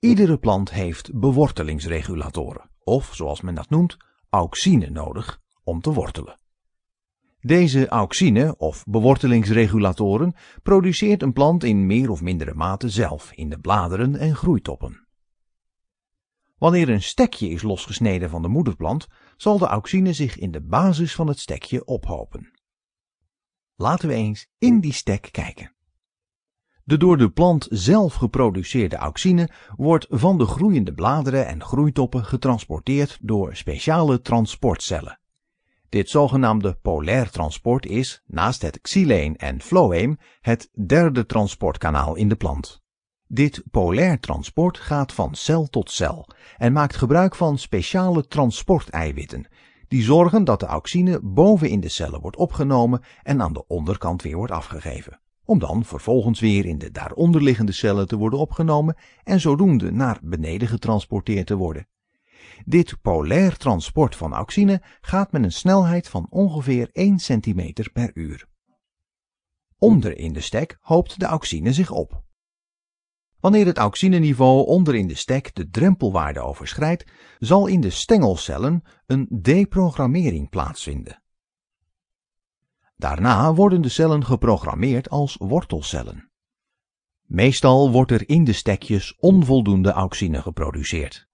Iedere plant heeft bewortelingsregulatoren, of zoals men dat noemt, auxine nodig om te wortelen. Deze auxine of bewortelingsregulatoren produceert een plant in meer of mindere mate zelf in de bladeren en groeitoppen. Wanneer een stekje is losgesneden van de moederplant, zal de auxine zich in de basis van het stekje ophopen. Laten we eens in die stek kijken. De door de plant zelf geproduceerde auxine wordt van de groeiende bladeren en groeitoppen getransporteerd door speciale transportcellen. Dit zogenaamde polair transport is, naast het xyleen en phloem het derde transportkanaal in de plant. Dit polair transport gaat van cel tot cel en maakt gebruik van speciale transporteiwitten, die zorgen dat de auxine boven in de cellen wordt opgenomen en aan de onderkant weer wordt afgegeven om dan vervolgens weer in de daaronderliggende cellen te worden opgenomen en zodoende naar beneden getransporteerd te worden. Dit polair transport van auxine gaat met een snelheid van ongeveer 1 centimeter per uur. Onder in de stek hoopt de auxine zich op. Wanneer het auxineniveau onder in de stek de drempelwaarde overschrijdt, zal in de stengelcellen een deprogrammering plaatsvinden Daarna worden de cellen geprogrammeerd als wortelcellen. Meestal wordt er in de stekjes onvoldoende auxine geproduceerd.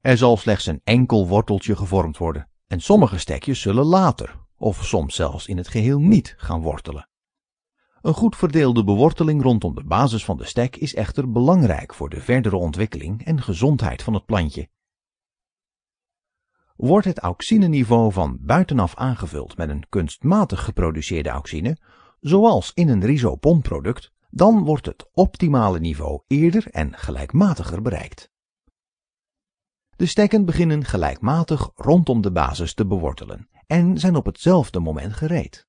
Er zal slechts een enkel worteltje gevormd worden en sommige stekjes zullen later, of soms zelfs in het geheel niet, gaan wortelen. Een goed verdeelde beworteling rondom de basis van de stek is echter belangrijk voor de verdere ontwikkeling en gezondheid van het plantje wordt het auxineniveau van buitenaf aangevuld met een kunstmatig geproduceerde auxine, zoals in een risopon-product, dan wordt het optimale niveau eerder en gelijkmatiger bereikt. De stekken beginnen gelijkmatig rondom de basis te bewortelen en zijn op hetzelfde moment gereed.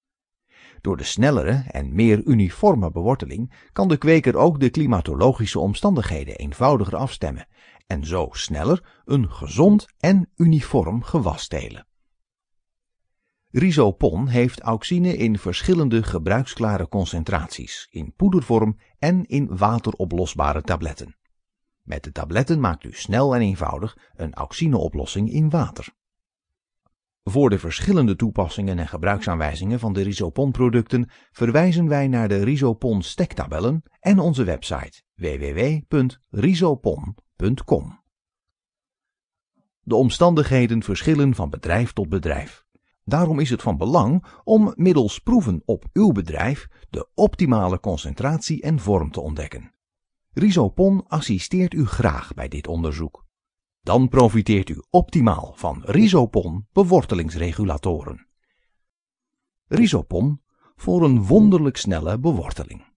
Door de snellere en meer uniforme beworteling kan de kweker ook de klimatologische omstandigheden eenvoudiger afstemmen en zo sneller een gezond en uniform gewas telen. Risopon heeft auxine in verschillende gebruiksklare concentraties, in poedervorm en in wateroplosbare tabletten. Met de tabletten maakt u snel en eenvoudig een auxineoplossing in water. Voor de verschillende toepassingen en gebruiksaanwijzingen van de Risopon-producten verwijzen wij naar de Risopon-stektabellen en onze website www.risoPon. De omstandigheden verschillen van bedrijf tot bedrijf. Daarom is het van belang om middels proeven op uw bedrijf de optimale concentratie en vorm te ontdekken. Risopon assisteert u graag bij dit onderzoek. Dan profiteert u optimaal van Risopon bewortelingsregulatoren. Risopon voor een wonderlijk snelle beworteling.